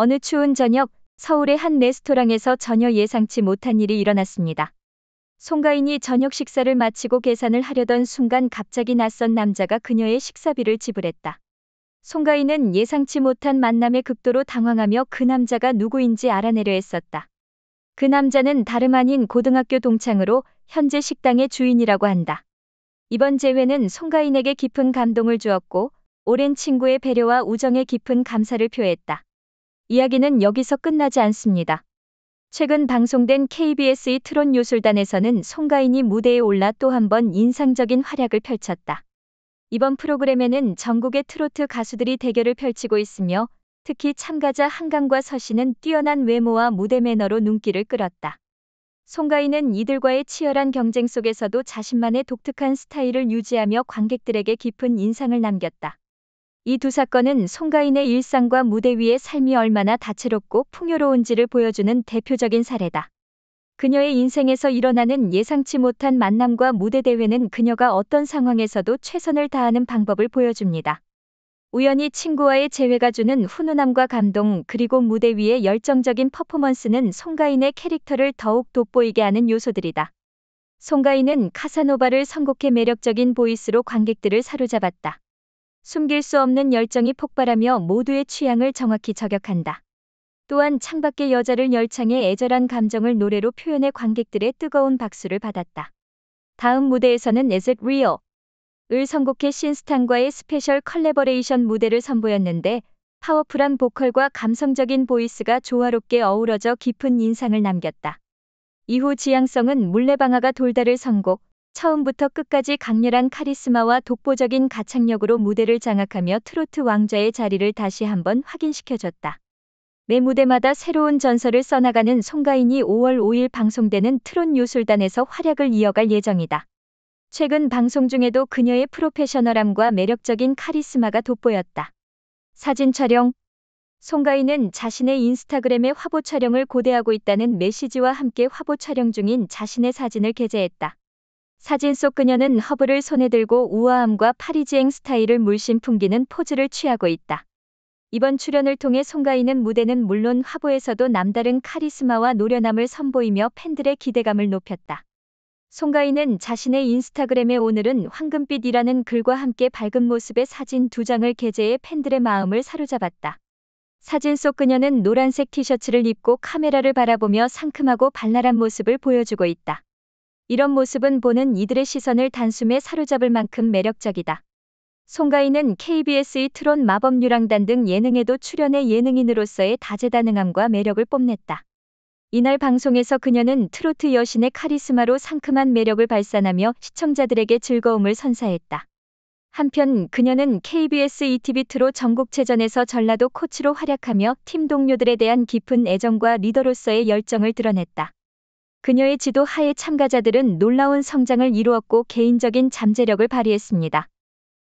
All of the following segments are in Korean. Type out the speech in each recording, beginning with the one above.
어느 추운 저녁 서울의 한 레스토랑에서 전혀 예상치 못한 일이 일어났습니다. 송가인이 저녁 식사를 마치고 계산을 하려던 순간 갑자기 낯선 남자가 그녀의 식사비를 지불했다. 송가인은 예상치 못한 만남에 극도로 당황하며 그 남자가 누구인지 알아내려 했었다. 그 남자는 다름 아닌 고등학교 동창으로 현재 식당의 주인이라고 한다. 이번 재회는 송가인에게 깊은 감동을 주었고 오랜 친구의 배려와 우정에 깊은 감사를 표했다. 이야기는 여기서 끝나지 않습니다. 최근 방송된 KBS의 트론 요술단에서는 송가인이 무대에 올라 또 한 번 인상적인 활약을 펼쳤다. 이번 프로그램에는 전국의 트로트 가수들이 대결을 펼치고 있으며 특히 참가자 한강과 서씨는 뛰어난 외모와 무대 매너로 눈길을 끌었다. 송가인은 이들과의 치열한 경쟁 속에서도 자신만의 독특한 스타일을 유지하며 관객들에게 깊은 인상을 남겼다. 이두 사건은 송가인의 일상과 무대 위의 삶이 얼마나 다채롭고 풍요로운지를 보여주는 대표적인 사례다. 그녀의 인생에서 일어나는 예상치 못한 만남과 무대 대회는 그녀가 어떤 상황에서도 최선을 다하는 방법을 보여줍니다. 우연히 친구와의 재회가 주는 훈훈함과 감동 그리고 무대 위의 열정적인 퍼포먼스는 송가인의 캐릭터를 더욱 돋보이게 하는 요소들이다. 송가인은 카사노바를 선곡해 매력적인 보이스로 관객들을 사로잡았다. 숨길 수 없는 열정이 폭발하며 모두의 취향을 정확히 저격한다. 또한 창밖의 여자를 열창해 애절한 감정을 노래로 표현해 관객들의 뜨거운 박수를 받았다. 다음 무대에서는 Is It Real? 을 선곡해 신스탄과의 스페셜 컬래버레이션 무대를 선보였는데 파워풀한 보컬과 감성적인 보이스가 조화롭게 어우러져 깊은 인상을 남겼다. 이후 지향성은 물레방아가 돌다를 선곡, 처음부터 끝까지 강렬한 카리스마와 독보적인 가창력으로 무대를 장악하며 트로트 왕자의 자리를 다시 한번 확인시켜줬다. 매 무대마다 새로운 전설을 써나가는 송가인이 5월 5일 방송되는 트롯 요술단에서 활약을 이어갈 예정이다. 최근 방송 중에도 그녀의 프로페셔널함과 매력적인 카리스마가 돋보였다. 사진 촬영 송가인은 자신의 인스타그램에 화보 촬영을 고대하고 있다는 메시지와 함께 화보 촬영 중인 자신의 사진을 게재했다. 사진 속 그녀는 허브를 손에 들고 우아함과 파리지행 스타일을 물씬 풍기는 포즈를 취하고 있다. 이번 출연을 통해 송가인은 무대는 물론 화보에서도 남다른 카리스마와 노련함을 선보이며 팬들의 기대감을 높였다. 송가인은 자신의 인스타그램에 오늘은 황금빛이라는 글과 함께 밝은 모습의 사진 두 장을 게재해 팬들의 마음을 사로잡았다. 사진 속 그녀는 노란색 티셔츠를 입고 카메라를 바라보며 상큼하고 발랄한 모습을 보여주고 있다. 이런 모습은 보는 이들의 시선을 단숨에 사로잡을 만큼 매력적이다. 송가인은 KBS의 트론 마법 유랑단 등 예능에도 출연해 예능인으로서의 다재다능함과 매력을 뽐냈다. 이날 방송에서 그녀는 트로트 여신의 카리스마로 상큼한 매력을 발산하며 시청자들에게 즐거움을 선사했다. 한편 그녀는 KBS ETV 트로 전국체전에서 전라도 코치로 활약하며 팀 동료들에 대한 깊은 애정과 리더로서의 열정을 드러냈다. 그녀의 지도 하에 참가자들은 놀라운 성장을 이루었고 개인적인 잠재력을 발휘했습니다.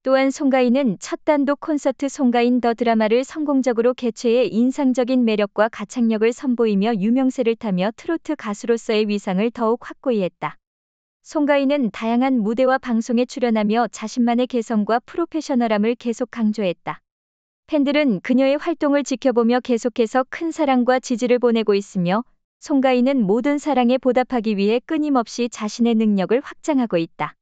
또한 송가인은 첫 단독 콘서트 송가인 더 드라마를 성공적으로 개최해 인상적인 매력과 가창력을 선보이며 유명세를 타며 트로트 가수로서의 위상을 더욱 확고히 했다. 송가인은 다양한 무대와 방송에 출연하며 자신만의 개성과 프로페셔널함을 계속 강조했다. 팬들은 그녀의 활동을 지켜보며 계속해서 큰 사랑과 지지를 보내고 있으며 송가인은 모든 사랑에 보답하기 위해 끊임없이 자신의 능력을 확장하고 있다.